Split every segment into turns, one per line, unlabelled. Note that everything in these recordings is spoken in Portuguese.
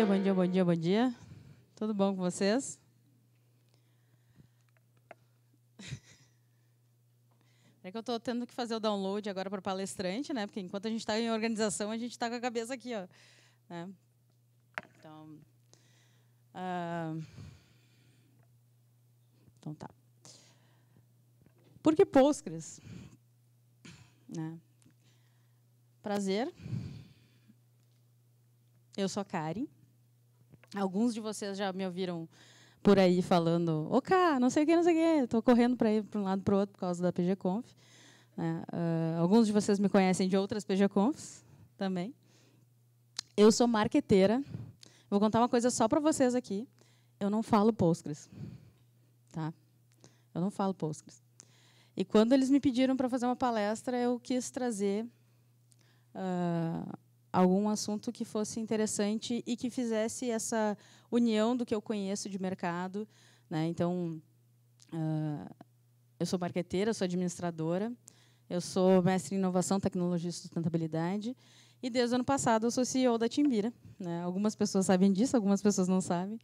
dia, bom dia, bom dia, bom dia. Tudo bom com vocês? É que eu estou tendo que fazer o download agora para o palestrante, né? Porque enquanto a gente está em organização, a gente está com a cabeça aqui, ó. Né? Então, uh... então tá. Por que Postgres? Né? Prazer. Eu sou a Karen. Alguns de vocês já me ouviram por aí falando, ô cá, não sei o que, não sei o que, estou correndo para ir para um lado para o outro por causa da PGConf. Uh, né? ah, alguns de vocês me conhecem de outras PGConfs também. Eu sou marqueteira. Vou contar uma coisa só para vocês aqui. Eu não falo Postgres. Tá? Eu não falo Postgres. E quando eles me pediram para fazer uma palestra, eu quis trazer uh, algum assunto que fosse interessante e que fizesse essa união do que eu conheço de mercado. Né? Então, uh, eu sou marqueteira, sou administradora, eu sou mestre em inovação, tecnologia e sustentabilidade. E desde o ano passado eu sou CEO da Timbira. Né? Algumas pessoas sabem disso, algumas pessoas não sabem.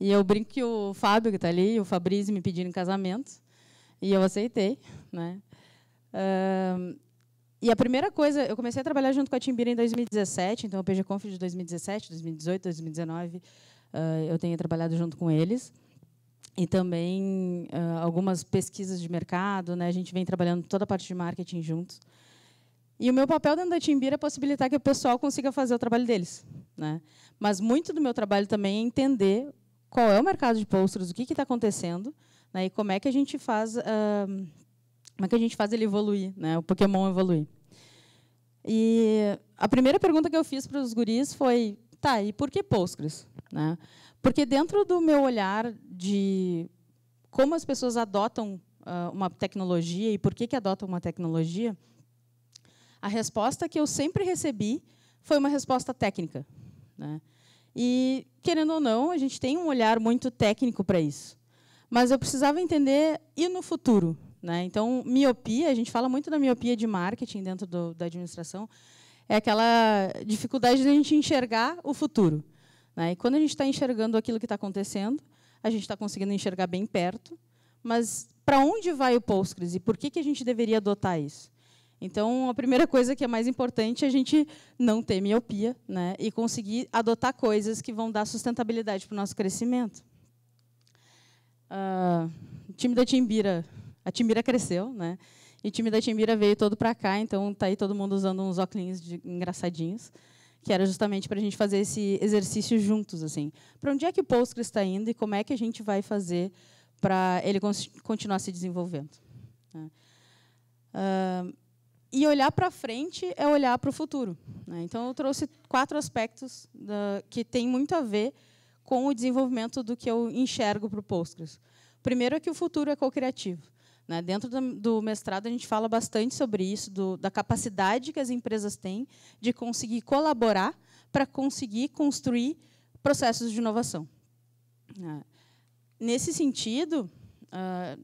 E eu brinco que o Fábio, que está ali, o Fabrício me pediram em casamento. E eu aceitei. Né? Uh, e a primeira coisa, eu comecei a trabalhar junto com a Timbira em 2017, então o PG Conf de 2017, 2018, 2019, eu tenho trabalhado junto com eles. E também ah, algumas pesquisas de mercado, né? a gente vem trabalhando toda a parte de marketing juntos. E o meu papel dentro da Timbira é possibilitar que o pessoal consiga fazer o trabalho deles. Né? Mas muito do meu trabalho também é entender qual é o mercado de postos, o que está acontecendo, né? e como é que a gente faz uh, como é que a gente faz ele evoluir, né? O Pokémon evoluir. E a primeira pergunta que eu fiz para os guris foi, tá, e por que Postgres? Né? Porque dentro do meu olhar de como as pessoas adotam uh, uma tecnologia e por que, que adotam uma tecnologia, a resposta que eu sempre recebi foi uma resposta técnica. Né? E, querendo ou não, a gente tem um olhar muito técnico para isso. Mas eu precisava entender, e no futuro? Né? Então, miopia, a gente fala muito da miopia de marketing dentro do, da administração, é aquela dificuldade de a gente enxergar o futuro. Né? E quando a gente está enxergando aquilo que está acontecendo, a gente está conseguindo enxergar bem perto, mas para onde vai o Postgres e por que, que a gente deveria adotar isso? Então, a primeira coisa que é mais importante é a gente não ter miopia né? e conseguir adotar coisas que vão dar sustentabilidade para o nosso crescimento. Uh, o time da Timbira a Timbira cresceu, né? E o time da Timbira veio todo para cá, então tá aí todo mundo usando uns óculos engraçadinhos, que era justamente para a gente fazer esse exercício juntos, assim. Para onde é que o Postgres está indo e como é que a gente vai fazer para ele continuar se desenvolvendo? Né? Uh, e olhar para frente é olhar para o futuro. Né? Então, eu trouxe quatro aspectos da, que têm muito a ver com o desenvolvimento do que eu enxergo para o Postgres. Primeiro é que o futuro é co-criativo. Né? Dentro do, mestrado, a gente fala bastante sobre isso, do, da capacidade que as empresas têm de conseguir colaborar para conseguir construir processos de inovação. Né? Nesse sentido, ah,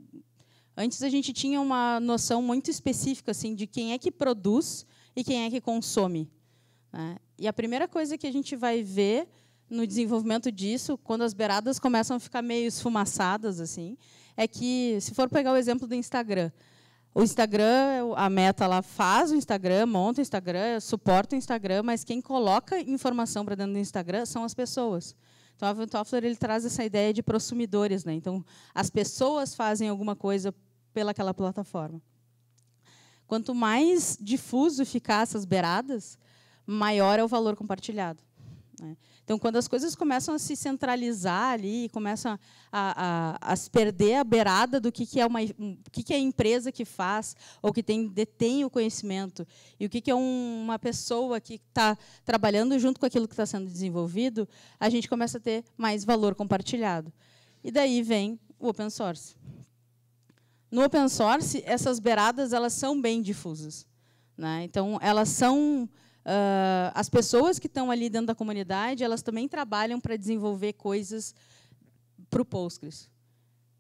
antes a gente tinha uma noção muito específica assim de quem é que produz e quem é que consome. Né? E a primeira coisa que a gente vai ver no desenvolvimento disso, quando as beiradas começam a ficar meio esfumaçadas assim, é que, se for pegar o exemplo do Instagram, o Instagram, a meta lá faz o Instagram, monta o Instagram, suporta o Instagram, mas quem coloca informação para dentro do Instagram são as pessoas. Então, a Van Toffler ele traz essa ideia de prosumidores. Né? Então, as pessoas fazem alguma coisa pelaquela plataforma. Quanto mais difuso ficar essas beiradas, maior é o valor compartilhado. Né? Então, quando as coisas começam a se centralizar ali, começam a, a, a se perder a beirada do que, que é uma, que, que é a empresa que faz ou que tem, detém o conhecimento e o que, que é um, uma pessoa que está trabalhando junto com aquilo que está sendo desenvolvido, a gente começa a ter mais valor compartilhado. E daí vem o open source. No open source, essas beiradas elas são bem difusas. Né? Então, elas são Uh, as pessoas que estão ali dentro da comunidade, elas também trabalham para desenvolver coisas para o Postgres.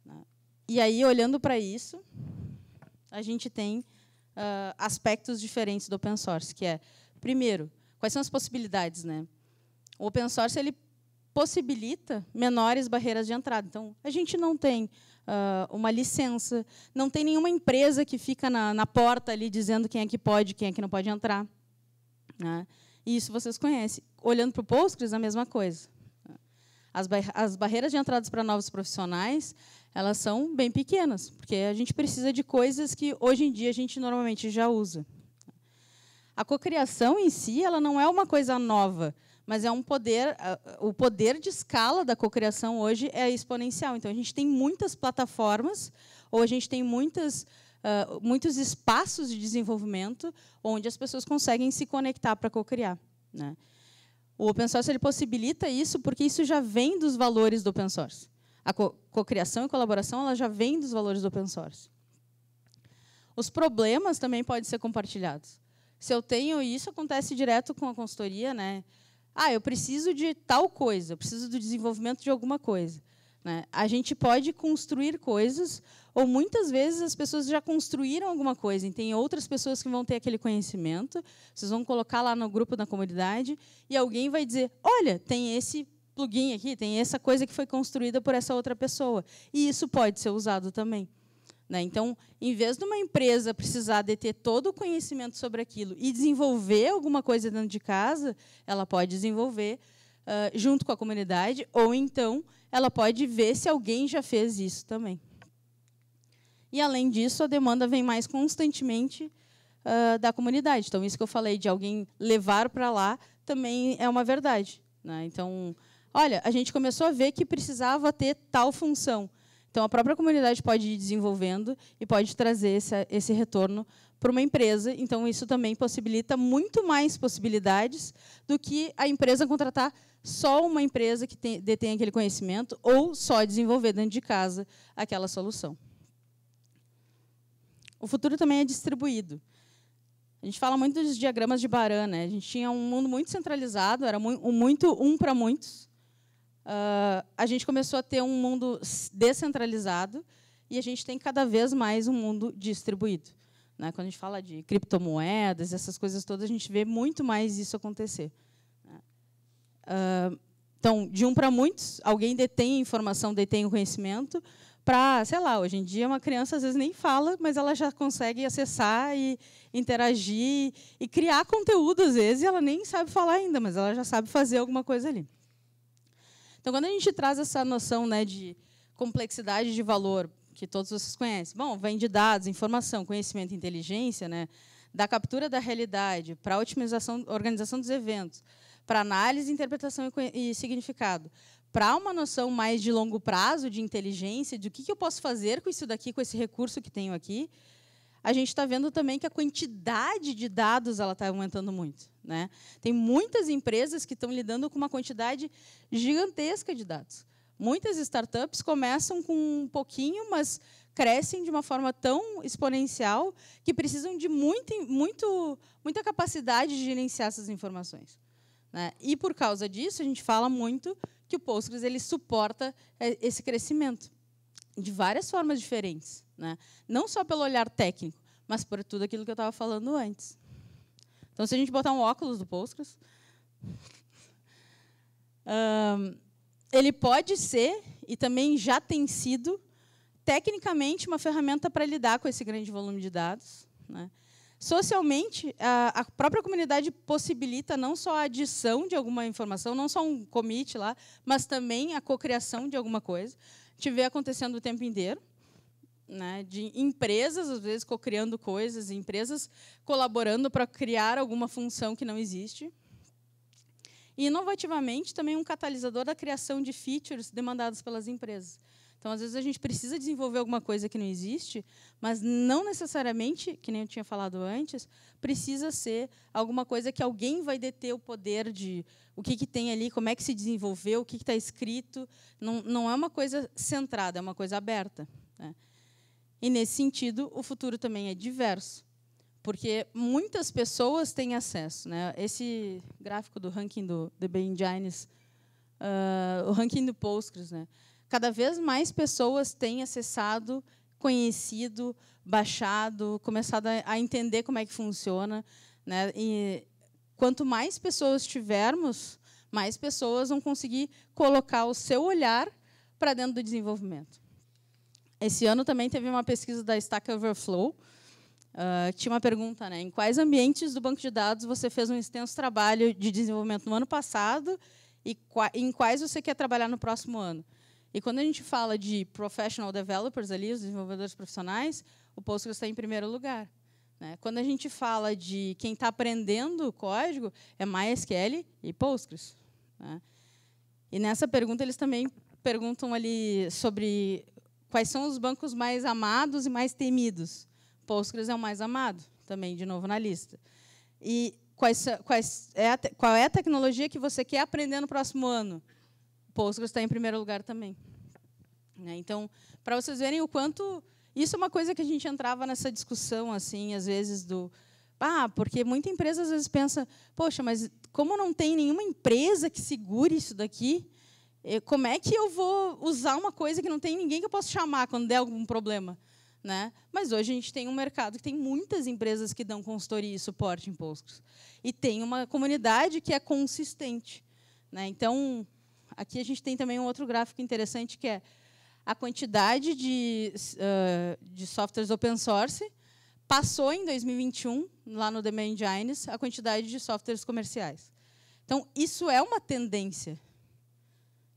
Né? E aí, olhando para isso, a gente tem uh, aspectos diferentes do open source, que é, primeiro, quais são as possibilidades, né? O open source ele possibilita menores barreiras de entrada. Então, a gente não tem uh, uma licença, não tem nenhuma empresa que fica na, na porta ali dizendo quem é que pode, quem é que não pode entrar. Né? E isso vocês conhecem. Olhando para o Postgres, a mesma coisa. As, ba as barreiras de entradas para novos profissionais elas são bem pequenas, porque a gente precisa de coisas que hoje em dia a gente normalmente já usa. A cocriação em si, ela não é uma coisa nova, mas é um poder, o poder de escala da cocriação hoje é exponencial. Então a gente tem muitas plataformas ou a gente tem muitas ah, muitos espaços de desenvolvimento onde as pessoas conseguem se conectar para cocriar. Né? O open source ele possibilita isso porque isso já vem dos valores do open source. A cocriação e colaboração ela já vem dos valores do open source. Os problemas também podem ser compartilhados. Se eu tenho isso acontece direto com a consultoria, né? Ah, eu preciso de tal coisa, eu preciso do desenvolvimento de alguma coisa. Né? A gente pode construir coisas, ou muitas vezes as pessoas já construíram alguma coisa, e tem outras pessoas que vão ter aquele conhecimento, vocês vão colocar lá no grupo da comunidade, e alguém vai dizer: olha, tem esse plugin aqui, tem essa coisa que foi construída por essa outra pessoa. E isso pode ser usado também. Né? Então, em vez de uma empresa precisar de ter todo o conhecimento sobre aquilo e desenvolver alguma coisa dentro de casa, ela pode desenvolver uh, junto com a comunidade, ou então ela pode ver se alguém já fez isso também. E, além disso, a demanda vem mais constantemente uh, da comunidade. Então, isso que eu falei de alguém levar para lá também é uma verdade. Né? Então, olha, a gente começou a ver que precisava ter tal função. Então, a própria comunidade pode ir desenvolvendo e pode trazer esse, esse retorno para uma empresa. Então, isso também possibilita muito mais possibilidades do que a empresa contratar só uma empresa que tem, detém aquele conhecimento ou só desenvolver dentro de casa aquela solução. O futuro também é distribuído. A gente fala muito dos diagramas de Baran. Né? A gente tinha um mundo muito centralizado, era muito um para muitos. Uh, a gente começou a ter um mundo descentralizado e a gente tem cada vez mais um mundo distribuído. Né? Quando a gente fala de criptomoedas, essas coisas todas, a gente vê muito mais isso acontecer. Uh, então, de um para muitos, alguém detém a informação, detém o conhecimento, para, sei lá, hoje em dia uma criança às vezes nem fala, mas ela já consegue acessar e interagir e criar conteúdo às vezes, e ela nem sabe falar ainda, mas ela já sabe fazer alguma coisa ali. Então, quando a gente traz essa noção né, de complexidade de valor que todos vocês conhecem. Bom, vem de dados, informação, conhecimento e inteligência, né? da captura da realidade para a otimização, organização dos eventos, para análise, interpretação e, e significado, para uma noção mais de longo prazo, de inteligência, de o que, que eu posso fazer com isso daqui, com esse recurso que tenho aqui, a gente está vendo também que a quantidade de dados ela está aumentando muito. Né? Tem muitas empresas que estão lidando com uma quantidade gigantesca de dados. Muitas startups começam com um pouquinho, mas crescem de uma forma tão exponencial que precisam de muito, muito, muita capacidade de gerenciar essas informações. Né? E, por causa disso, a gente fala muito que o Postgres ele suporta é, esse crescimento de várias formas diferentes. Né? Não só pelo olhar técnico, mas por tudo aquilo que eu estava falando antes. Então, se a gente botar um óculos do Postgres ele pode ser, e também já tem sido, tecnicamente, uma ferramenta para lidar com esse grande volume de dados. Né? Socialmente, a, própria comunidade possibilita não só a adição de alguma informação, não só um commit lá, mas também a cocriação de alguma coisa. A gente vê acontecendo o tempo inteiro. Né, de empresas, às vezes, co-criando coisas, empresas colaborando para criar alguma função que não existe. E, inovativamente, também um catalisador da criação de features demandados pelas empresas. Então, às vezes, a gente precisa desenvolver alguma coisa que não existe, mas não necessariamente, que nem eu tinha falado antes, precisa ser alguma coisa que alguém vai deter o poder de o que, que tem ali, como é que se desenvolveu, o que está escrito. Não, não é uma coisa centrada, é uma coisa aberta. Né? E, nesse sentido, o futuro também é diverso porque muitas pessoas têm acesso. Né? Esse gráfico do ranking do The Bain uh, ah, o ranking do Postgres, né? cada vez mais pessoas têm acessado, conhecido, baixado, começado a, a entender como é que funciona. Né? E quanto mais pessoas tivermos, mais pessoas vão conseguir colocar o seu olhar para dentro do desenvolvimento. Esse ano também teve uma pesquisa da Stack Overflow, Uh, tinha uma pergunta, né? Em quais ambientes do banco de dados você fez um extenso trabalho de desenvolvimento no ano passado e qua em quais você quer trabalhar no próximo ano? E quando a gente fala de professional developers ali, os desenvolvedores profissionais, o Postgres está em primeiro lugar. Né? Quando a gente fala de quem está aprendendo o código, é MySQL e Postgres. Né? E nessa pergunta eles também perguntam ali sobre quais são os bancos mais amados e mais temidos. Postgres é o mais amado, também, de novo, na lista. E quais, quais é a, qual é a tecnologia que você quer aprender no próximo ano? Postgres está em primeiro lugar também. Né? Então, para vocês verem o quanto... Isso é uma coisa que a gente entrava nessa discussão, assim, às vezes, do... Ah, porque muita empresa às vezes pensa, poxa, mas como não tem nenhuma empresa que segure isso daqui, eh, como é que eu vou usar uma coisa que não tem ninguém que eu possa chamar quando der algum problema? Né? Mas hoje a gente tem um mercado que tem muitas empresas que dão consultoria e suporte em Postgres. E tem uma comunidade que é consistente. Né? Então, aqui a gente tem também um outro gráfico interessante, que é a quantidade de, uh, de softwares open source passou em 2021, lá no Demand Engines, a quantidade de softwares comerciais. Então, isso é uma tendência.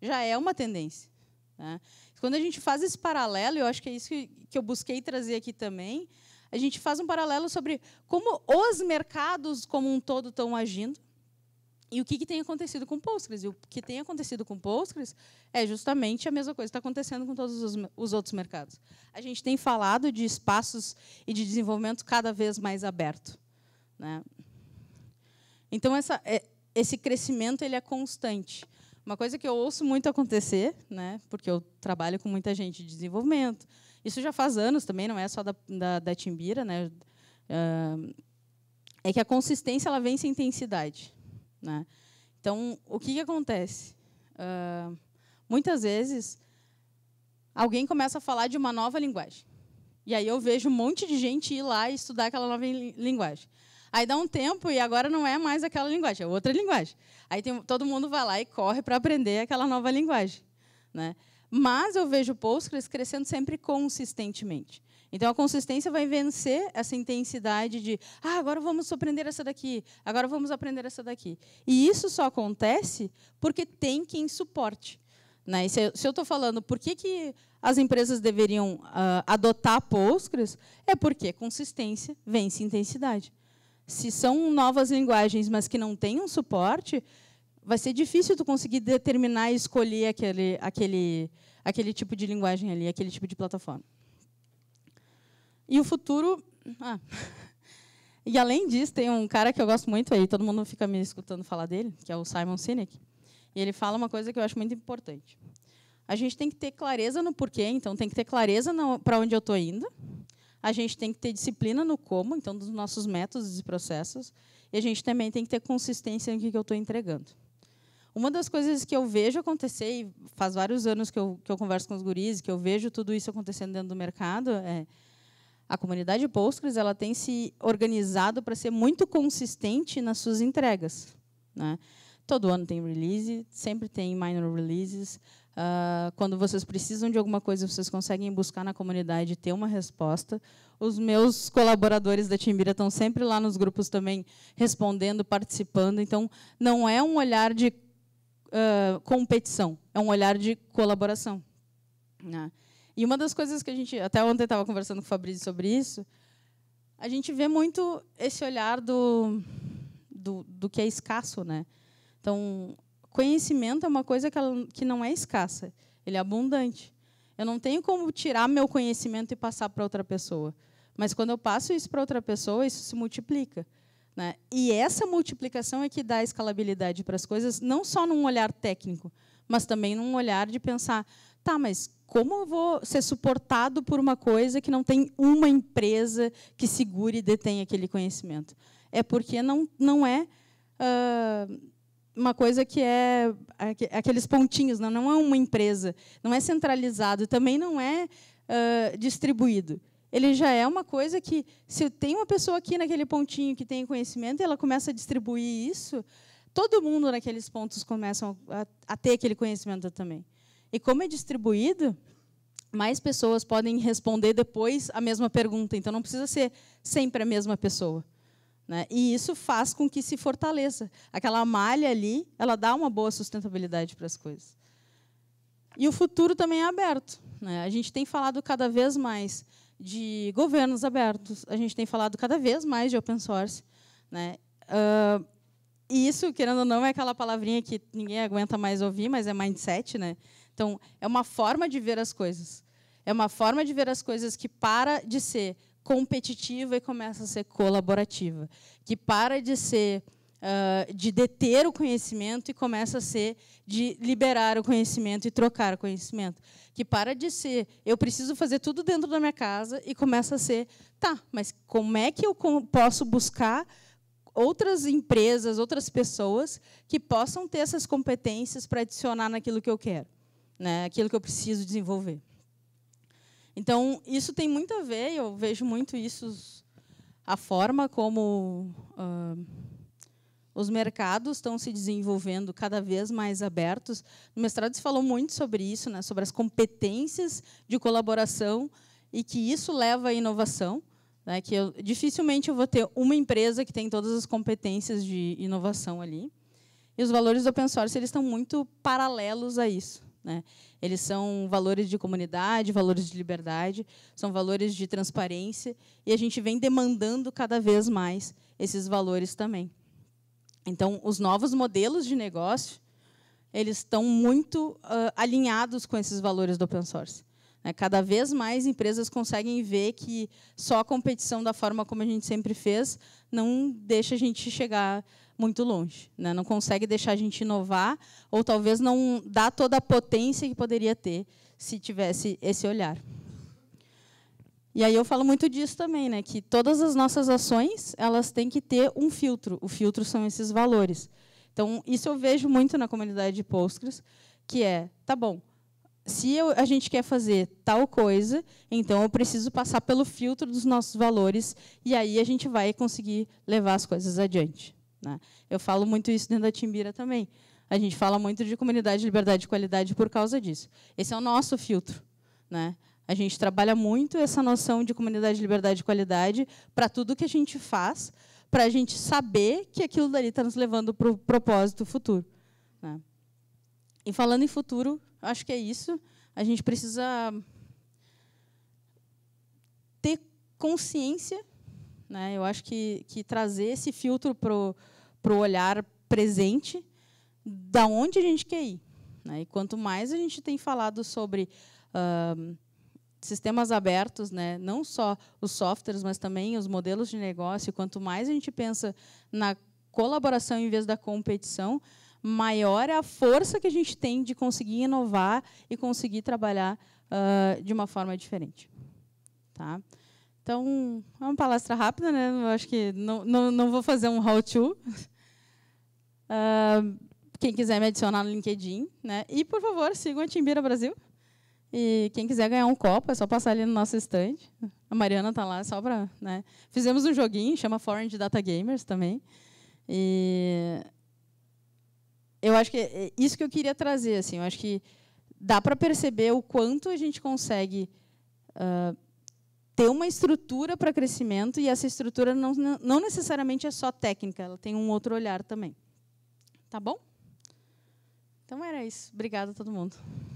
Já é uma tendência. Né? Quando a gente faz esse paralelo, eu acho que é isso que, eu busquei trazer aqui também, a gente faz um paralelo sobre como os mercados como um todo estão agindo e o que, que tem acontecido com Postgres. E o que tem acontecido com Postgres é justamente a mesma coisa que está acontecendo com todos os, os outros mercados. A gente tem falado de espaços e de desenvolvimento cada vez mais aberto. Né? Então, essa, é, esse crescimento ele é constante. Uma coisa que eu ouço muito acontecer, né, porque eu trabalho com muita gente de desenvolvimento, isso já faz anos também, não é só da, da, da Timbira, né, ah, é que a consistência ela vem sem intensidade. Né? Então, o que, que acontece? Uh, muitas vezes, alguém começa a falar de uma nova linguagem. E aí eu vejo um monte de gente ir lá e estudar aquela nova linguagem. Aí dá um tempo e agora não é mais aquela linguagem, é outra linguagem. Aí tem, todo mundo vai lá e corre para aprender aquela nova linguagem. Né? Mas eu vejo o Postgres crescendo sempre consistentemente. Então a consistência vai vencer essa intensidade de ah, agora vamos aprender essa daqui, agora vamos aprender essa daqui. E isso só acontece porque tem quem suporte. Né? se, eu estou falando por que, que as empresas deveriam uh, adotar Postgres, é porque consistência vence intensidade se são novas linguagens, mas que não têm um suporte, vai ser difícil tu conseguir determinar e escolher aquele, aquele, aquele tipo de linguagem ali, aquele tipo de plataforma. E o futuro... Ah. E, além disso, tem um cara que eu gosto muito aí, todo mundo fica me escutando falar dele, que é o Simon Sinek. E ele fala uma coisa que eu acho muito importante. A gente tem que ter clareza no porquê, então tem que ter clareza para onde eu estou indo, a gente tem que ter disciplina no como, então, dos nossos métodos e processos, e a gente também tem que ter consistência no que, eu estou entregando. Uma das coisas que eu vejo acontecer, e faz vários anos que eu, que eu converso com os guris, que eu vejo tudo isso acontecendo dentro do mercado, é a comunidade Postgres ela tem se organizado para ser muito consistente nas suas entregas. Né? Todo ano tem release, sempre tem minor releases, Uh, quando vocês precisam de alguma coisa, vocês conseguem buscar na comunidade ter uma resposta. Os meus colaboradores da Timbira estão sempre lá nos grupos também respondendo, participando. Então, não é um olhar de uh, competição, é um olhar de colaboração. Né? E uma das coisas que a gente. Até ontem estava conversando com o Fabrício sobre isso. A gente vê muito esse olhar do, do, do que é escasso. Né? Então, conhecimento é uma coisa que, ela, que não é escassa, ele é abundante. Eu não tenho como tirar meu conhecimento e passar para outra pessoa. Mas quando eu passo isso para outra pessoa, isso se multiplica. Né? E essa multiplicação é que dá escalabilidade para as coisas, não só num olhar técnico, mas também num olhar de pensar: tá, mas como eu vou ser suportado por uma coisa que não tem uma empresa que segure e detém aquele conhecimento? É porque não, não é. Uh, uma coisa que é, é, é aqueles pontinhos, não, né? não é uma empresa, não é centralizado, também não é uh, distribuído. Ele já é uma coisa que, se tem uma pessoa aqui naquele pontinho que tem conhecimento e ela começa a distribuir isso, todo mundo naqueles pontos começa a, a ter aquele conhecimento também. E como é distribuído, mais pessoas podem responder depois a mesma pergunta. Então, não precisa ser sempre a mesma pessoa. Né? E isso faz com que se fortaleça. Aquela malha ali, ela dá uma boa sustentabilidade para as coisas. E o futuro também é aberto. Né? A gente tem falado cada vez mais de governos abertos, a gente tem falado cada vez mais de open source. Né? Uh, e isso, querendo ou não, é aquela palavrinha que ninguém aguenta mais ouvir, mas é mindset. Né? Então, é uma forma de ver as coisas. É uma forma de ver as coisas que para de ser competitiva e começa a ser colaborativa, que para de ser uh, de deter o conhecimento e começa a ser de liberar o conhecimento e trocar o conhecimento, que para de ser eu preciso fazer tudo dentro da minha casa e começa a ser tá, mas como é que eu posso buscar outras empresas, outras pessoas que possam ter essas competências para adicionar naquilo que eu quero, né? Aquilo que eu preciso desenvolver. Então, isso tem muito a ver, eu vejo muito isso, a forma como uh, os mercados estão se desenvolvendo cada vez mais abertos. No mestrado se falou muito sobre isso, né, sobre as competências de colaboração e que isso leva à inovação. Né, que eu, dificilmente eu vou ter uma empresa que tem todas as competências de inovação ali. E os valores do open source eles estão muito paralelos a isso. Né? Eles são valores de comunidade, valores de liberdade, são valores de transparência, e a gente vem demandando cada vez mais esses valores também. Então, os novos modelos de negócio eles estão muito uh, alinhados com esses valores do open source. Né? Cada vez mais empresas conseguem ver que só a competição da forma como a gente sempre fez não deixa a gente chegar muito longe, né? não consegue deixar a gente inovar ou talvez não dá toda a potência que poderia ter se tivesse esse olhar. E aí eu falo muito disso também, né? que todas as nossas ações elas têm que ter um filtro. O filtro são esses valores. Então, isso eu vejo muito na comunidade de Postgres, que é, tá bom, se eu, a gente quer fazer tal coisa, então eu preciso passar pelo filtro dos nossos valores e aí a gente vai conseguir levar as coisas adiante. Né? Eu falo muito isso dentro da Timbira também. A gente fala muito de comunidade, liberdade e qualidade por causa disso. Esse é o nosso filtro. Né? A gente trabalha muito essa noção de comunidade, liberdade e qualidade para tudo que a gente faz, para a gente saber que aquilo dali está nos levando para o propósito futuro. Né? E falando em futuro, Acho que é isso. A gente precisa ter consciência. Né? Eu acho que, que trazer esse filtro para o olhar presente da onde a gente quer ir. Né? E quanto mais a gente tem falado sobre uh, sistemas abertos, né? não só os softwares, mas também os modelos de negócio, quanto mais a gente pensa na colaboração em vez da competição, maior é a força que a gente tem de conseguir inovar e conseguir trabalhar uh, de uma forma diferente. Tá? Então, é uma palestra rápida, né? Eu acho que não, não, não vou fazer um how-to. Uh, ah, quem quiser me adicionar no LinkedIn, né? E, por favor, sigam a Timbira Brasil. E quem quiser ganhar um copo, é só passar ali no nosso stand. A Mariana está lá só para... Né? Fizemos um joguinho, chama Foreign Data Gamers também. E eu acho que é isso que eu queria trazer. Assim, eu acho que dá para perceber o quanto a gente consegue uh, ter uma estrutura para crescimento e essa estrutura não, não necessariamente é só técnica, ela tem um outro olhar também. Tá bom? Então era isso. Obrigada a todo mundo.